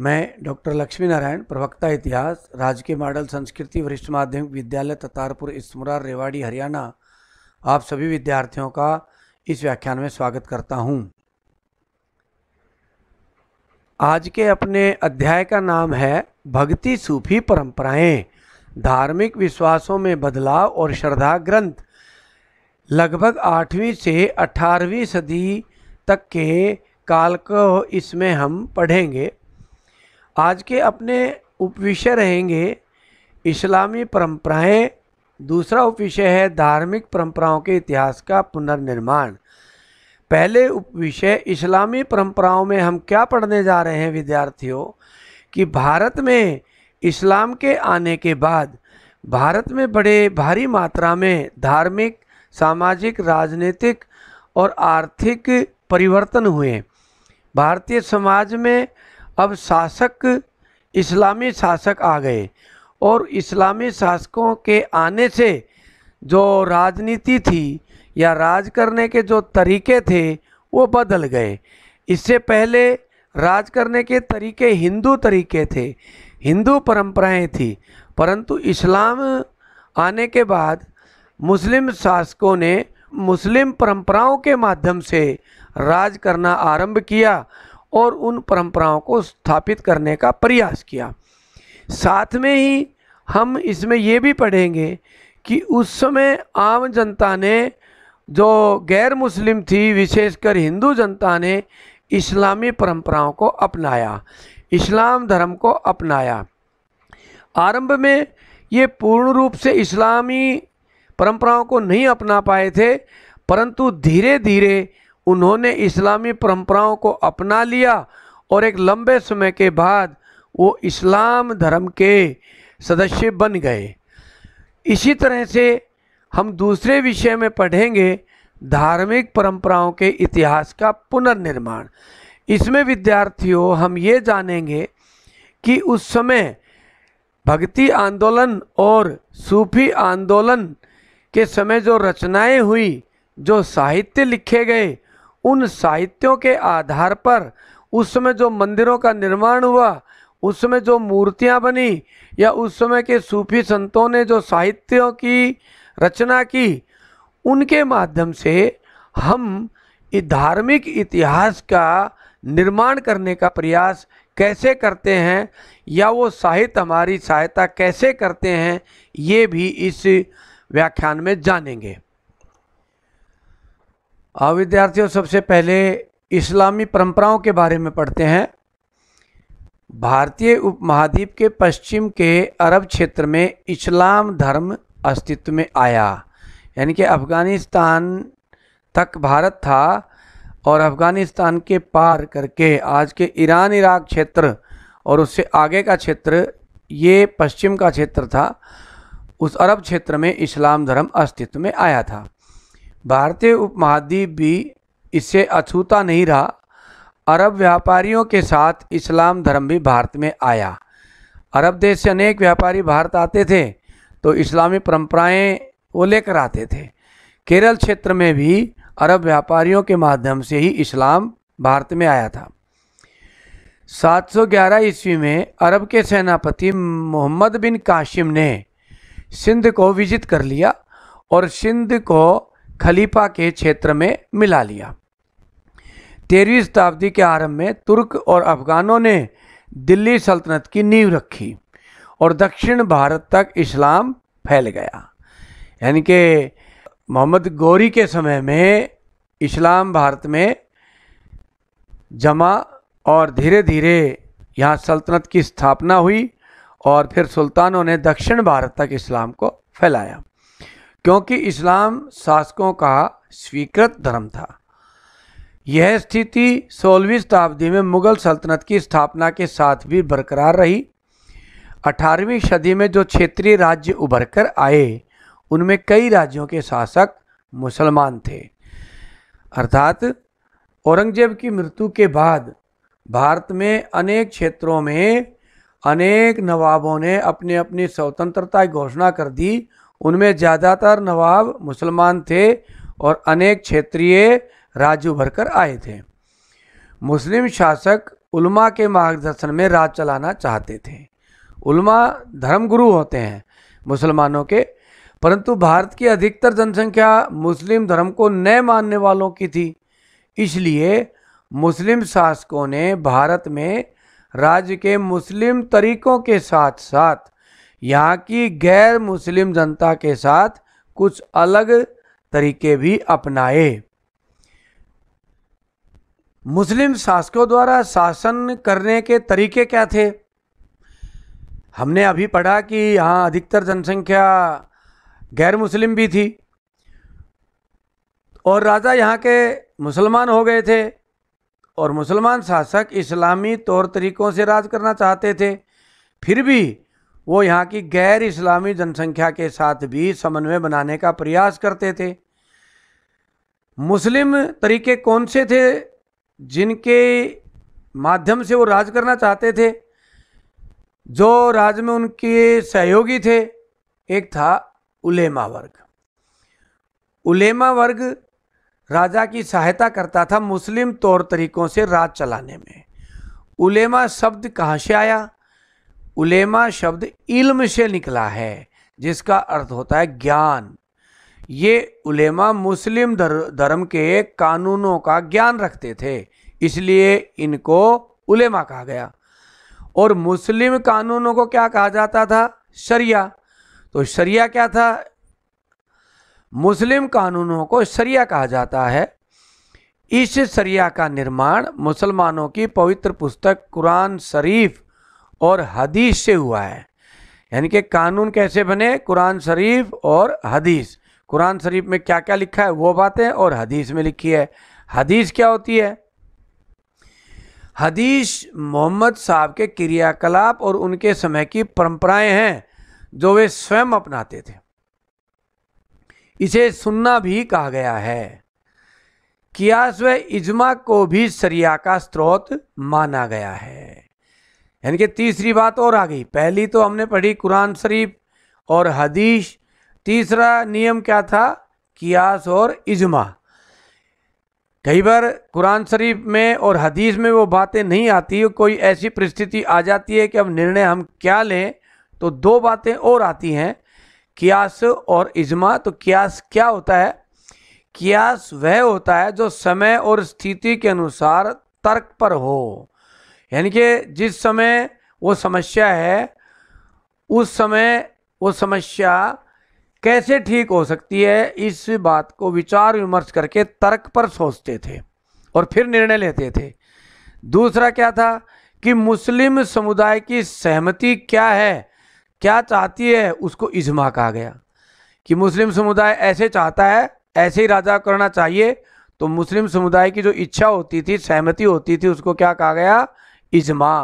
मैं डॉक्टर लक्ष्मी नारायण प्रवक्ता इतिहास राजकीय मॉडल संस्कृति वरिष्ठ माध्यमिक विद्यालय ततारपुर इसमुरा रेवाड़ी हरियाणा आप सभी विद्यार्थियों का इस व्याख्यान में स्वागत करता हूं। आज के अपने अध्याय का नाम है भक्ति सूफी परंपराएं धार्मिक विश्वासों में बदलाव और श्रद्धा ग्रंथ लगभग आठवीं से अठारहवीं सदी तक के काल को इसमें हम पढ़ेंगे आज के अपने उपविषय रहेंगे इस्लामी परंपराएं दूसरा उपविषय है धार्मिक परंपराओं के इतिहास का पुनर्निर्माण पहले उपविषय इस्लामी परंपराओं में हम क्या पढ़ने जा रहे हैं विद्यार्थियों कि भारत में इस्लाम के आने के बाद भारत में बड़े भारी मात्रा में धार्मिक सामाजिक राजनीतिक और आर्थिक परिवर्तन हुए भारतीय समाज में अब शासक इस्लामी शासक आ गए और इस्लामी शासकों के आने से जो राजनीति थी या राज करने के जो तरीके थे वो बदल गए इससे पहले राज करने के तरीके हिंदू तरीके थे हिंदू परंपराएं थी परंतु इस्लाम आने के बाद मुस्लिम शासकों ने मुस्लिम परंपराओं के माध्यम से राज करना आरंभ किया और उन परंपराओं को स्थापित करने का प्रयास किया साथ में ही हम इसमें ये भी पढ़ेंगे कि उस समय आम जनता ने जो गैर मुस्लिम थी विशेषकर हिंदू जनता ने इस्लामी परंपराओं को अपनाया इस्लाम धर्म को अपनाया आरंभ में ये पूर्ण रूप से इस्लामी परंपराओं को नहीं अपना पाए थे परंतु धीरे धीरे उन्होंने इस्लामी परंपराओं को अपना लिया और एक लंबे समय के बाद वो इस्लाम धर्म के सदस्य बन गए इसी तरह से हम दूसरे विषय में पढ़ेंगे धार्मिक परंपराओं के इतिहास का पुनर्निर्माण इसमें विद्यार्थियों हम ये जानेंगे कि उस समय भक्ति आंदोलन और सूफी आंदोलन के समय जो रचनाएं हुई जो साहित्य लिखे गए उन साहित्यों के आधार पर उस समय जो मंदिरों का निर्माण हुआ उस समय जो मूर्तियां बनी या उस समय के सूफी संतों ने जो साहित्यों की रचना की उनके माध्यम से हम धार्मिक इतिहास का निर्माण करने का प्रयास कैसे करते हैं या वो साहित्य हमारी सहायता कैसे करते हैं ये भी इस व्याख्यान में जानेंगे आ विद्यार्थियों सबसे पहले इस्लामी परंपराओं के बारे में पढ़ते हैं भारतीय उपमहाद्वीप के पश्चिम के अरब क्षेत्र में इस्लाम धर्म अस्तित्व में आया यानी कि अफ़गानिस्तान तक भारत था और अफ़गानिस्तान के पार करके आज के ईरान इराक क्षेत्र और उससे आगे का क्षेत्र ये पश्चिम का क्षेत्र था उस अरब क्षेत्र में इस्लाम धर्म अस्तित्व में आया था भारतीय उपमहाद्वीप भी इससे अछूता नहीं रहा अरब व्यापारियों के साथ इस्लाम धर्म भी भारत में आया अरब देश से अनेक व्यापारी भारत आते थे तो इस्लामी परंपराएं वो लेकर आते थे केरल क्षेत्र में भी अरब व्यापारियों के माध्यम से ही इस्लाम भारत में आया था 711 ईस्वी में अरब के सेनापति मोहम्मद बिन काशिम ने सिंध को विजित कर लिया और सिंध को खलीफा के क्षेत्र में मिला लिया तेरहवीं शताब्दी के आरंभ में तुर्क और अफगानों ने दिल्ली सल्तनत की नींव रखी और दक्षिण भारत तक इस्लाम फैल गया यानी कि मोहम्मद गौरी के समय में इस्लाम भारत में जमा और धीरे धीरे यहाँ सल्तनत की स्थापना हुई और फिर सुल्तानों ने दक्षिण भारत तक इस्लाम को फैलाया क्योंकि इस्लाम शासकों का स्वीकृत धर्म था यह स्थिति सोलहवीं शताब्दी में मुग़ल सल्तनत की स्थापना के साथ भी बरकरार रही अठारहवीं सदी में जो क्षेत्रीय राज्य उभर कर आए उनमें कई राज्यों के शासक मुसलमान थे अर्थात औरंगजेब की मृत्यु के बाद भारत में अनेक क्षेत्रों में अनेक नवाबों ने अपने अपनी स्वतंत्रता की घोषणा कर दी उनमें ज़्यादातर नवाब मुसलमान थे और अनेक क्षेत्रीय राज्य उभर कर आए थे मुस्लिम शासक उल्मा के मार्गदर्शन में राज चलाना चाहते थे उल्मा धर्मगुरु होते हैं मुसलमानों के परंतु भारत की अधिकतर जनसंख्या मुस्लिम धर्म को न मानने वालों की थी इसलिए मुस्लिम शासकों ने भारत में राज्य के मुस्लिम तरीकों के साथ साथ यहाँ की गैर मुस्लिम जनता के साथ कुछ अलग तरीके भी अपनाए मुस्लिम शासकों द्वारा शासन करने के तरीके क्या थे हमने अभी पढ़ा कि यहाँ अधिकतर जनसंख्या गैर मुस्लिम भी थी और राजा यहाँ के मुसलमान हो गए थे और मुसलमान शासक इस्लामी तौर तरीक़ों से राज करना चाहते थे फिर भी वो यहाँ की गैर इस्लामी जनसंख्या के साथ भी समन्वय बनाने का प्रयास करते थे मुस्लिम तरीके कौन से थे जिनके माध्यम से वो राज करना चाहते थे जो राज में उनके सहयोगी थे एक था उलेमा वर्ग उलेमा वर्ग राजा की सहायता करता था मुस्लिम तौर तरीक़ों से राज चलाने में उलेमा शब्द कहाँ से आया उलेमा शब्द इल्म से निकला है जिसका अर्थ होता है ज्ञान ये उलेमा मुस्लिम धर्म के कानूनों का ज्ञान रखते थे इसलिए इनको उलेमा कहा गया और मुस्लिम कानूनों को क्या कहा जाता था शरिया तो शरिया क्या था मुस्लिम कानूनों को शरिया कहा जाता है इस शरिया का निर्माण मुसलमानों की पवित्र पुस्तक कुरान शरीफ और हदीस से हुआ है यानी कि कानून कैसे बने कुरान शरीफ और हदीस कुरान शरीफ में क्या क्या लिखा है वो बातें और हदीस में लिखी है हदीस क्या होती है हदीस मोहम्मद साहब के क्रियाकलाप और उनके समय की परंपराएं हैं जो वे स्वयं अपनाते थे इसे सुनना भी कहा गया है कियास व इजमा को भी सरिया का स्रोत माना गया है यानी कि तीसरी बात और आ गई पहली तो हमने पढ़ी कुरान शरीफ और हदीश तीसरा नियम क्या था कियास और इजमा कई बार कुरान शरीफ में और हदीस में वो बातें नहीं आती कोई ऐसी परिस्थिति आ जाती है कि अब निर्णय हम क्या लें तो दो बातें और आती हैं कियास और इजमा तो कियास क्या होता है कियास वह होता है जो समय और स्थिति के अनुसार तर्क पर हो यानी कि जिस समय वो समस्या है उस समय वो समस्या कैसे ठीक हो सकती है इस बात को विचार विमर्श करके तर्क पर सोचते थे और फिर निर्णय लेते थे दूसरा क्या था कि मुस्लिम समुदाय की सहमति क्या है क्या चाहती है उसको इजमा कहा गया कि मुस्लिम समुदाय ऐसे चाहता है ऐसे ही राजा करना चाहिए तो मुस्लिम समुदाय की जो इच्छा होती थी सहमति होती थी उसको क्या कहा गया इजमा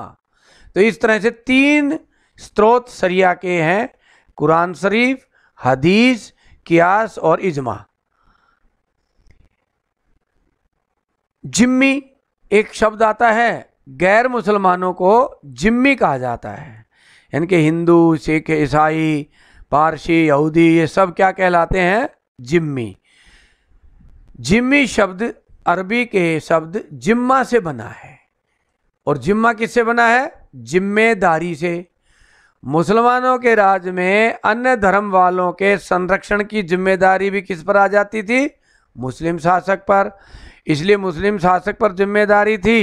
तो इस तरह से तीन स्रोत सरिया के हैं कुरान शरीफ हदीस कियास और इजमा जिम्मी एक शब्द आता है गैर मुसलमानों को जिम्मी कहा जाता है यानी कि हिंदू सिख ईसाई पारसी यहूदी ये सब क्या कहलाते हैं जिम्मी जिम्मी शब्द अरबी के शब्द जिम्मा से बना है और जिम्मा किससे बना है जिम्मेदारी से मुसलमानों के राज में अन्य धर्म वालों के संरक्षण की जिम्मेदारी भी किस पर आ जाती थी मुस्लिम शासक पर इसलिए मुस्लिम शासक पर जिम्मेदारी थी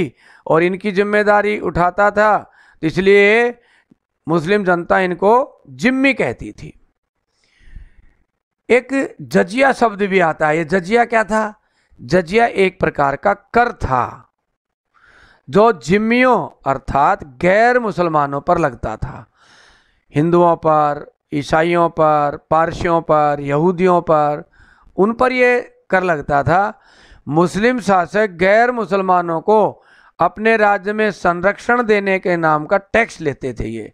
और इनकी जिम्मेदारी उठाता था तो इसलिए मुस्लिम जनता इनको जिम्मी कहती थी एक जजिया शब्द भी आता है ये जजिया क्या था जजिया एक प्रकार का कर था जो जिम्मियों अर्थात गैर मुसलमानों पर लगता था हिंदुओं पर ईसाइयों पर पारसियों पर यहूदियों पर उन पर ये कर लगता था मुस्लिम शासक गैर मुसलमानों को अपने राज्य में संरक्षण देने के नाम का टैक्स लेते थे ये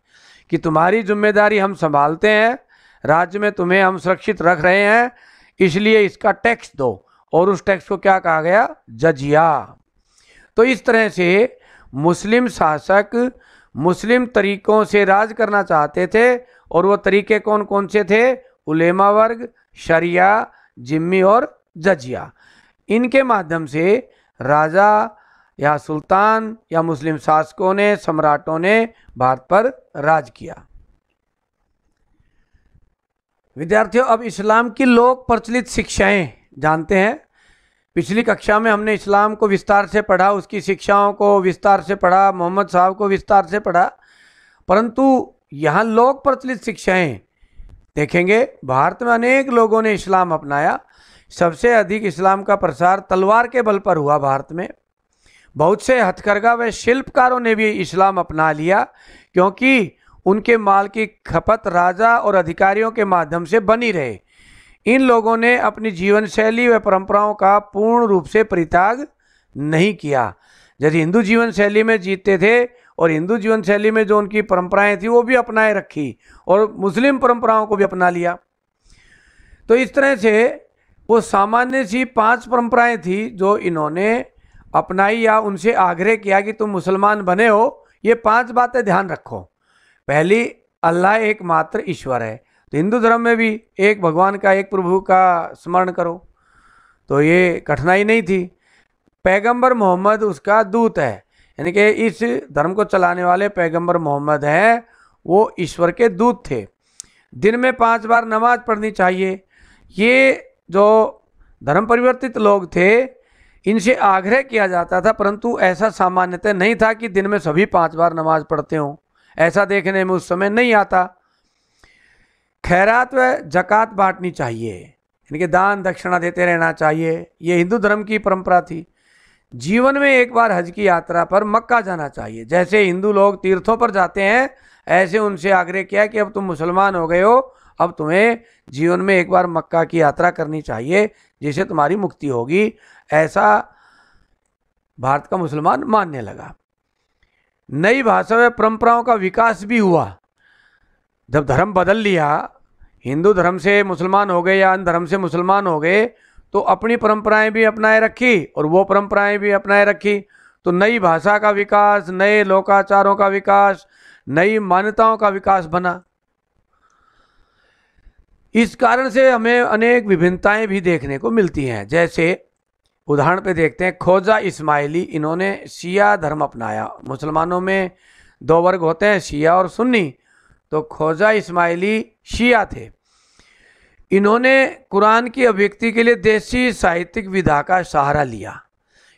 कि तुम्हारी जिम्मेदारी हम संभालते हैं राज्य में तुम्हें हम सुरक्षित रख रहे हैं इसलिए इसका टैक्स दो और उस टैक्स को क्या कहा गया जजिया तो इस तरह से मुस्लिम शासक मुस्लिम तरीक़ों से राज करना चाहते थे और वो तरीके कौन कौन से थे उलेमा वर्ग शरिया जिम्मी और जजिया इनके माध्यम से राजा या सुल्तान या मुस्लिम शासकों ने सम्राटों ने भारत पर राज किया विद्यार्थियों अब इस्लाम की लोक प्रचलित शिक्षाएं जानते हैं पिछली कक्षा में हमने इस्लाम को विस्तार से पढ़ा उसकी शिक्षाओं को विस्तार से पढ़ा मोहम्मद साहब को विस्तार से पढ़ा परंतु यहाँ लोक प्रचलित शिक्षाएँ देखेंगे भारत में अनेक लोगों ने इस्लाम अपनाया सबसे अधिक इस्लाम का प्रसार तलवार के बल पर हुआ भारत में बहुत से हथकरघा व शिल्पकारों ने भी इस्लाम अपना लिया क्योंकि उनके माल की खपत राजा और अधिकारियों के माध्यम से बनी रहे इन लोगों ने अपनी जीवन शैली व परंपराओं का पूर्ण रूप से परित्याग नहीं किया यदि हिंदू जीवन शैली में जीते थे और हिंदू जीवन शैली में जो उनकी परंपराएं थी वो भी अपनाए रखी और मुस्लिम परंपराओं को भी अपना लिया तो इस तरह से वो सामान्य सी पांच परंपराएं थी जो इन्होंने अपनाई या उनसे आग्रह किया कि तुम मुसलमान बने हो ये पांच बातें ध्यान रखो पहली अल्लाह एकमात्र ईश्वर है तो हिंदू धर्म में भी एक भगवान का एक प्रभु का स्मरण करो तो ये कठिनाई नहीं थी पैगंबर मोहम्मद उसका दूत है यानी कि इस धर्म को चलाने वाले पैगंबर मोहम्मद हैं वो ईश्वर के दूत थे दिन में पांच बार नमाज पढ़नी चाहिए ये जो धर्म परिवर्तित लोग थे इनसे आग्रह किया जाता था परंतु ऐसा सामान्यतः नहीं था कि दिन में सभी पांच बार नमाज पढ़ते हों ऐसा देखने में उस समय नहीं आता खैरात व जक़ात बांटनी चाहिए कि दान दक्षिणा देते रहना चाहिए ये हिंदू धर्म की परंपरा थी जीवन में एक बार हज की यात्रा पर मक्का जाना चाहिए जैसे हिंदू लोग तीर्थों पर जाते हैं ऐसे उनसे आग्रह किया कि अब तुम मुसलमान हो गए हो अब तुम्हें जीवन में एक बार मक्का की यात्रा करनी चाहिए जिससे तुम्हारी मुक्ति होगी ऐसा भारत का मुसलमान मानने लगा नई भाषा व परंपराओं का विकास भी हुआ जब धर्म बदल लिया हिंदू धर्म से मुसलमान हो गए या अन्य धर्म से मुसलमान हो गए तो अपनी परंपराएं भी अपनाए रखी और वो परंपराएं भी अपनाए रखी तो नई भाषा का विकास नए लोकाचारों का विकास नई मान्यताओं का विकास बना इस कारण से हमें अनेक विभिन्नताएं भी देखने को मिलती हैं जैसे उदाहरण पे देखते हैं खोजा इस्माइली इन्होंने शिया धर्म अपनाया मुसलमानों में दो वर्ग होते हैं शिया और सुन्नी तो खोजा इस्माइली शिया थे इन्होंने कुरान की अभिव्यक्ति के लिए देसी साहित्यिक विधा का सहारा लिया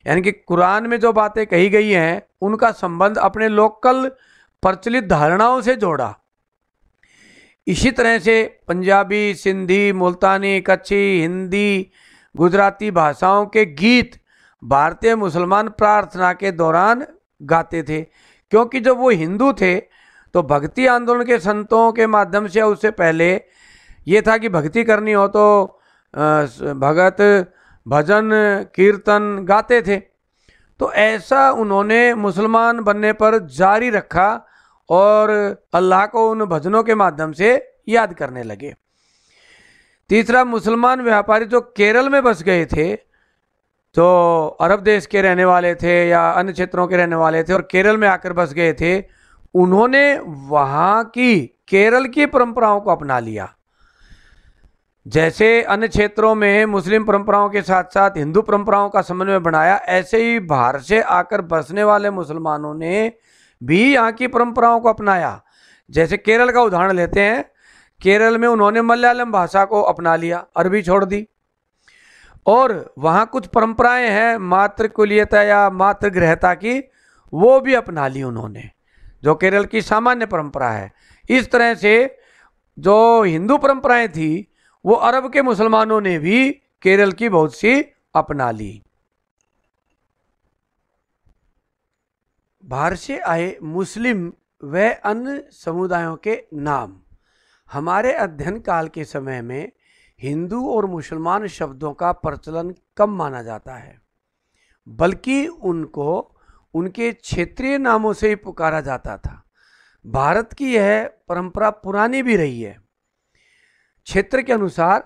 यानी कि कुरान में जो बातें कही गई हैं उनका संबंध अपने लोकल प्रचलित धारणाओं से जोड़ा इसी तरह से पंजाबी सिंधी मुल्तानी कच्छी हिंदी गुजराती भाषाओं के गीत भारतीय मुसलमान प्रार्थना के दौरान गाते थे क्योंकि जब वो हिंदू थे तो भक्ति आंदोलन के संतों के माध्यम से उससे पहले ये था कि भक्ति करनी हो तो भगत भजन कीर्तन गाते थे तो ऐसा उन्होंने मुसलमान बनने पर जारी रखा और अल्लाह को उन भजनों के माध्यम से याद करने लगे तीसरा मुसलमान व्यापारी जो केरल में बस गए थे जो तो अरब देश के रहने वाले थे या अन्य क्षेत्रों के रहने वाले थे और केरल में आकर बस गए थे उन्होंने वहाँ की केरल की परंपराओं को अपना लिया जैसे अन्य क्षेत्रों में मुस्लिम परंपराओं के साथ साथ हिंदू परंपराओं का समन्वय बनाया ऐसे ही बाहर से आकर बसने वाले मुसलमानों ने भी यहाँ की परंपराओं को अपनाया जैसे केरल का उदाहरण लेते हैं केरल में उन्होंने मलयालम भाषा को अपना लिया अरबी छोड़ दी और वहाँ कुछ परंपराएं हैं मातृकुलता या मातृगृहता की वो भी अपना ली उन्होंने जो केरल की सामान्य परंपरा है इस तरह से जो हिंदू परंपराएं थी वो अरब के मुसलमानों ने भी केरल की बहुत सी अपना ली बाहर से आए मुस्लिम व अन्य समुदायों के नाम हमारे अध्ययन काल के समय में हिंदू और मुसलमान शब्दों का प्रचलन कम माना जाता है बल्कि उनको उनके क्षेत्रीय नामों से ही पुकारा जाता था भारत की यह परंपरा पुरानी भी रही है क्षेत्र के अनुसार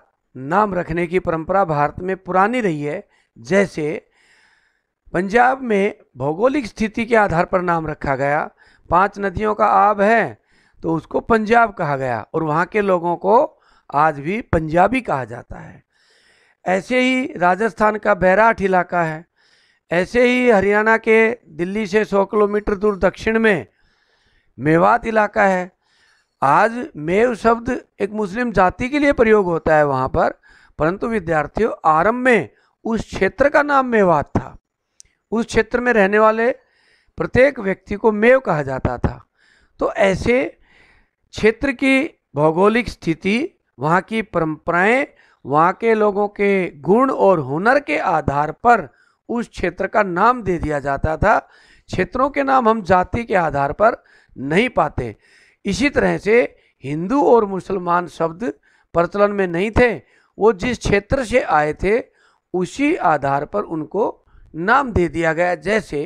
नाम रखने की परंपरा भारत में पुरानी रही है जैसे पंजाब में भौगोलिक स्थिति के आधार पर नाम रखा गया पांच नदियों का आब है तो उसको पंजाब कहा गया और वहाँ के लोगों को आज भी पंजाबी कहा जाता है ऐसे ही राजस्थान का बैराठ इलाका है ऐसे ही हरियाणा के दिल्ली से 100 किलोमीटर दूर दक्षिण में मेवात इलाका है आज मेव शब्द एक मुस्लिम जाति के लिए प्रयोग होता है वहाँ पर परंतु विद्यार्थियों आरंभ में उस क्षेत्र का नाम मेवात था उस क्षेत्र में रहने वाले प्रत्येक व्यक्ति को मेव कहा जाता था तो ऐसे क्षेत्र की भौगोलिक स्थिति वहाँ की परंपराएं वहाँ के लोगों के गुण और हुनर के आधार पर उस क्षेत्र का नाम दे दिया जाता था क्षेत्रों के नाम हम जाति के आधार पर नहीं पाते इसी तरह से हिंदू और मुसलमान शब्द प्रचलन में नहीं थे वो जिस क्षेत्र से आए थे उसी आधार पर उनको नाम दे दिया गया जैसे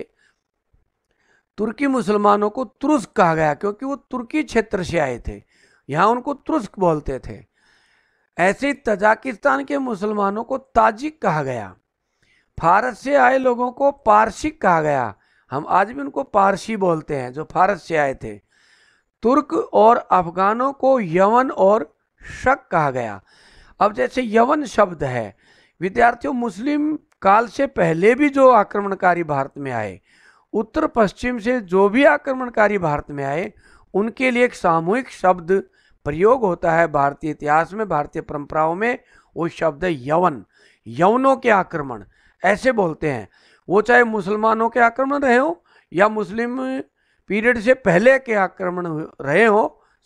तुर्की मुसलमानों को तुर्स्क कहा गया क्योंकि वो तुर्की क्षेत्र से आए थे यहाँ उनको तुर्स्क बोलते थे ऐसे ही तजाकिस्तान के मुसलमानों को ताजिक कहा गया फारस से आए लोगों को पारसिक कहा गया हम आज भी उनको पारसी बोलते हैं जो फारस से आए थे तुर्क और अफगानों को यवन और शक कहा गया अब जैसे यवन शब्द है विद्यार्थियों मुस्लिम काल से पहले भी जो आक्रमणकारी भारत में आए उत्तर पश्चिम से जो भी आक्रमणकारी भारत में आए उनके लिए एक सामूहिक शब्द प्रयोग होता है भारतीय इतिहास में भारतीय परंपराओं में वो शब्द है यवन यवनों के आक्रमण ऐसे बोलते हैं वो चाहे मुसलमानों के आक्रमण रहे हो या मुस्लिम पीरियड से पहले के आक्रमण रहे हो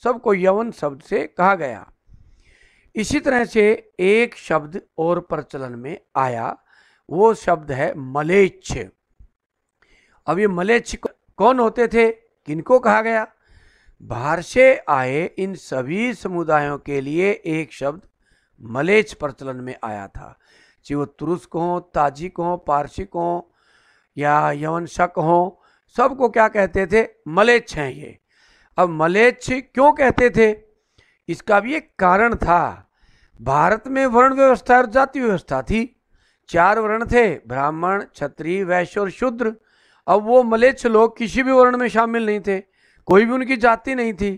सबको यवन शब्द से कहा गया इसी तरह से एक शब्द और प्रचलन में आया वो शब्द है मलेच्छ अब ये मलेच्छ कौन होते थे किनको कहा गया बाहर से आए इन सभी समुदायों के लिए एक शब्द मलेच्छ प्रचलन में आया था चाहे वो तुरुस्क हों ताजिक हों पारसिक हों या शक हों सबको क्या कहते थे मलेच्छ हैं ये अब मलेच्छ क्यों कहते थे इसका भी एक कारण था भारत में वर्ण व्यवस्था और जाति व्यवस्था थी चार वर्ण थे ब्राह्मण क्षत्रिय वैश्य और शूद्र अब वो मलेच्छ लोग किसी भी वर्ण में शामिल नहीं थे कोई भी उनकी जाति नहीं थी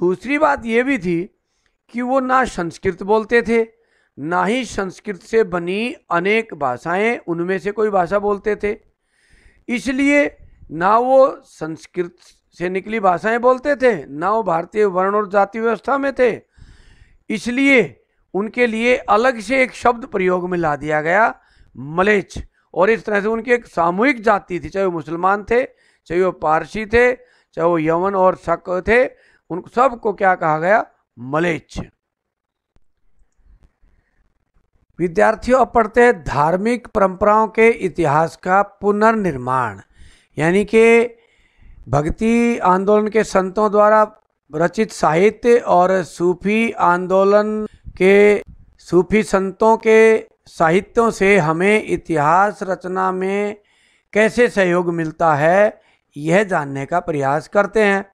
दूसरी बात ये भी थी कि वो ना संस्कृत बोलते थे ना ही संस्कृत से बनी अनेक भाषाएं उनमें से कोई भाषा बोलते थे इसलिए ना वो संस्कृत से निकली भाषाएं बोलते थे ना वो भारतीय वर्ण और जाति व्यवस्था में थे इसलिए उनके लिए अलग से एक शब्द प्रयोग में ला दिया गया मलेच और इस तरह से उनकी एक सामूहिक जाति थी चाहे वो मुसलमान थे चाहे वो पारसी थे चाहे वो यवन और शक थे उन सबको क्या कहा गया मलेच विद्यार्थियों अब पढ़ते हैं धार्मिक परंपराओं के इतिहास का पुनर्निर्माण यानी कि भक्ति आंदोलन के संतों द्वारा रचित साहित्य और सूफी आंदोलन के सूफी संतों के साहित्यों से हमें इतिहास रचना में कैसे सहयोग मिलता है यह जानने का प्रयास करते हैं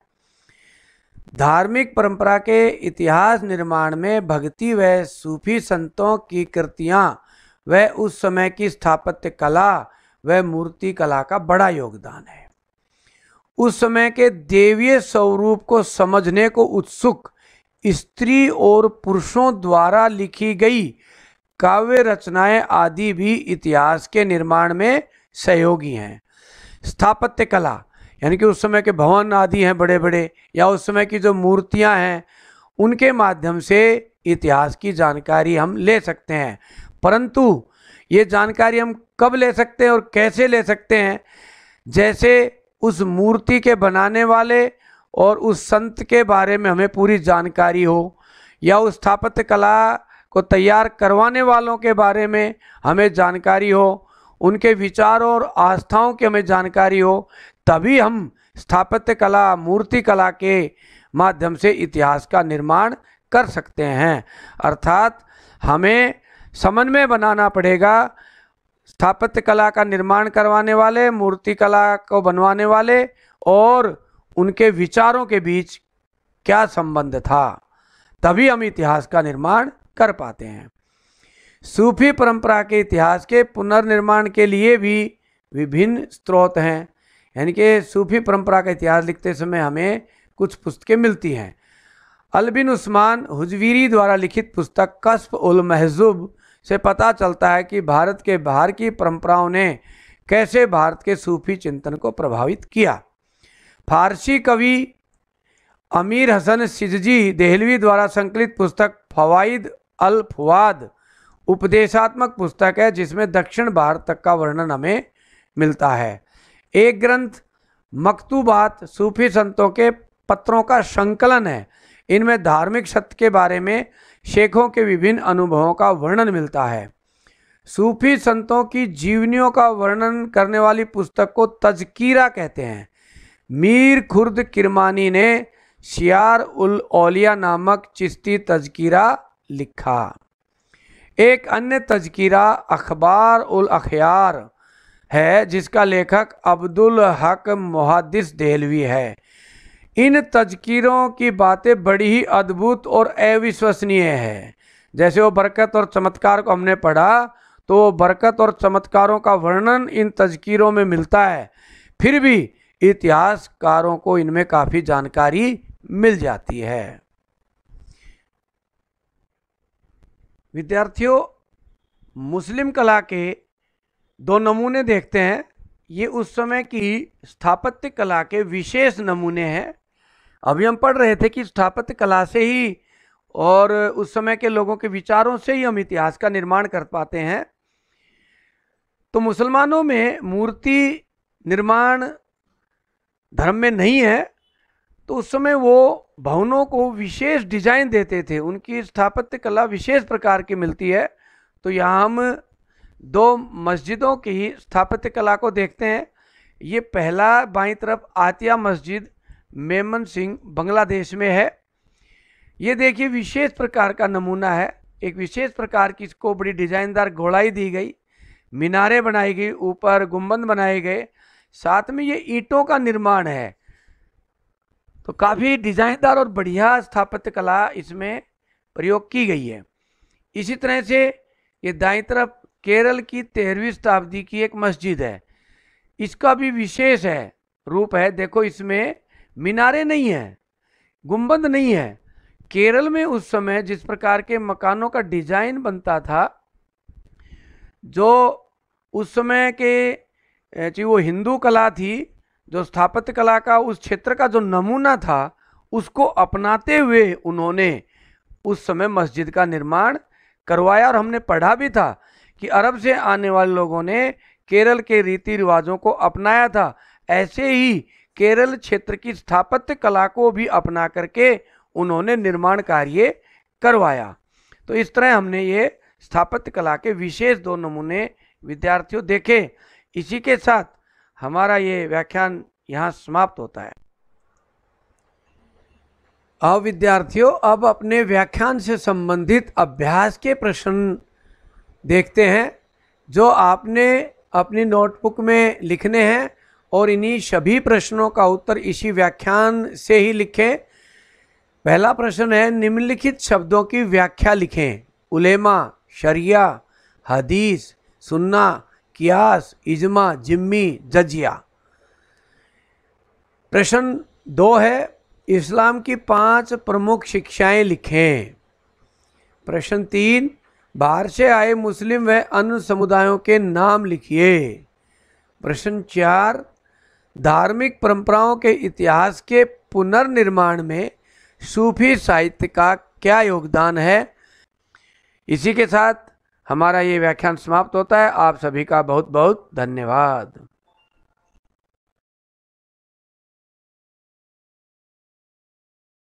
धार्मिक परंपरा के इतिहास निर्माण में भक्ति व सूफी संतों की कृतियाँ व उस समय की स्थापत्य कला व मूर्ति कला का बड़ा योगदान है उस समय के देवीय स्वरूप को समझने को उत्सुक स्त्री और पुरुषों द्वारा लिखी गई काव्य रचनाएं आदि भी इतिहास के निर्माण में सहयोगी हैं स्थापत्य कला यानी कि उस समय के भवन आदि हैं बड़े बड़े या उस समय की जो मूर्तियां हैं उनके माध्यम से इतिहास की जानकारी हम ले सकते हैं परंतु ये जानकारी हम कब ले सकते हैं और कैसे ले सकते हैं जैसे उस मूर्ति के बनाने वाले और उस संत के बारे में हमें पूरी जानकारी हो या उस स्थापत्य कला को तैयार करवाने वालों के बारे में हमें जानकारी हो उनके विचारों और आस्थाओं की हमें जानकारी हो तभी हम स्थापत्य कला मूर्ति कला के माध्यम से इतिहास का निर्माण कर सकते हैं अर्थात हमें समन्वय बनाना पड़ेगा स्थापत्य कला का निर्माण करवाने वाले मूर्ति कला को बनवाने वाले और उनके विचारों के बीच क्या संबंध था तभी हम इतिहास का निर्माण कर पाते हैं सूफी परंपरा के इतिहास के पुनर्निर्माण के लिए भी विभिन्न स्रोत हैं यानी कि सूफी परंपरा का इतिहास लिखते समय हमें कुछ पुस्तकें मिलती हैं अलबिन उस्मान हुजवीरी द्वारा लिखित पुस्तक कस्ब उल महजूब से पता चलता है कि भारत के बाहर की परंपराओं ने कैसे भारत के सूफी चिंतन को प्रभावित किया फारसी कवि अमीर हसन सिजजी देहलवी द्वारा संकलित पुस्तक फवाइद अल फवाद उपदेशात्मक पुस्तक है जिसमें दक्षिण भारत तक का वर्णन हमें मिलता है एक ग्रंथ मकतूबात सूफी संतों के पत्रों का संकलन है इनमें धार्मिक सत्य के बारे में शेखों के विभिन्न अनुभवों का वर्णन मिलता है सूफी संतों की जीवनियों का वर्णन करने वाली पुस्तक को तजकीरा कहते हैं मीर खुर्द किरमानी ने शियार उल ओलिया नामक चिश्ती तजकीरा लिखा एक अन्य तजकीरा अखबार उल अखियार है जिसका लेखक अब्दुल हक मुहदस देहलवी है इन तजकीरों की बातें बड़ी ही अद्भुत और अविश्वसनीय है जैसे वो बरकत और चमत्कार को हमने पढ़ा तो वो बरकत और चमत्कारों का वर्णन इन तजकीरों में मिलता है फिर भी इतिहासकारों को इनमें काफ़ी जानकारी मिल जाती है विद्यार्थियों मुस्लिम कला के दो नमूने देखते हैं ये उस समय की स्थापत्य कला के विशेष नमूने हैं अभी हम पढ़ रहे थे कि स्थापत्य कला से ही और उस समय के लोगों के विचारों से ही हम इतिहास का निर्माण कर पाते हैं तो मुसलमानों में मूर्ति निर्माण धर्म में नहीं है तो उस समय वो भवनों को विशेष डिजाइन देते थे उनकी स्थापत्य कला विशेष प्रकार की मिलती है तो यहाँ हम दो मस्जिदों की ही स्थापत्य कला को देखते हैं ये पहला बाई तरफ आतिया मस्जिद मेमन सिंह बांग्लादेश में है ये देखिए विशेष प्रकार का नमूना है एक विशेष प्रकार की इसको बड़ी डिजाइनदार घोड़ाई दी गई मीनारें बनाई गई ऊपर गुम्बद बनाए गए साथ में ये ईंटों का निर्माण है तो काफ़ी डिजाइनदार और बढ़िया स्थापत्य कला इसमें प्रयोग की गई है इसी तरह से ये दाई तरफ केरल की तेरहवीं शताब्दी की एक मस्जिद है इसका भी विशेष है रूप है देखो इसमें मीनारे नहीं है गुंबद नहीं है केरल में उस समय जिस प्रकार के मकानों का डिजाइन बनता था जो उस समय के जी वो हिंदू कला थी जो स्थापत्य कला का उस क्षेत्र का जो नमूना था उसको अपनाते हुए उन्होंने उस समय मस्जिद का निर्माण करवाया और हमने पढ़ा भी था कि अरब से आने वाले लोगों ने केरल के रीति रिवाजों को अपनाया था ऐसे ही केरल क्षेत्र की स्थापत्य कला को भी अपना करके उन्होंने निर्माण कार्य करवाया तो इस तरह हमने ये स्थापत्य कला के विशेष दो नमूने विद्यार्थियों देखे इसी के साथ हमारा ये व्याख्यान यहाँ समाप्त होता है अब विद्यार्थियों अब अपने व्याख्यान से संबंधित अभ्यास के प्रश्न देखते हैं जो आपने अपनी नोटबुक में लिखने हैं और इन्हीं सभी प्रश्नों का उत्तर इसी व्याख्यान से ही लिखें पहला प्रश्न है निम्नलिखित शब्दों की व्याख्या लिखें उलेमा शरिया हदीस सुन्ना कियास इजमा जिम्मी जजिया प्रश्न दो है इस्लाम की पांच प्रमुख शिक्षाएं लिखें प्रश्न तीन बाहर से आए मुस्लिम व अन्य समुदायों के नाम लिखिए प्रश्न चार धार्मिक परंपराओं के इतिहास के पुनर्निर्माण में सूफी साहित्य का क्या योगदान है इसी के साथ हमारा ये व्याख्यान समाप्त होता है आप सभी का बहुत बहुत धन्यवाद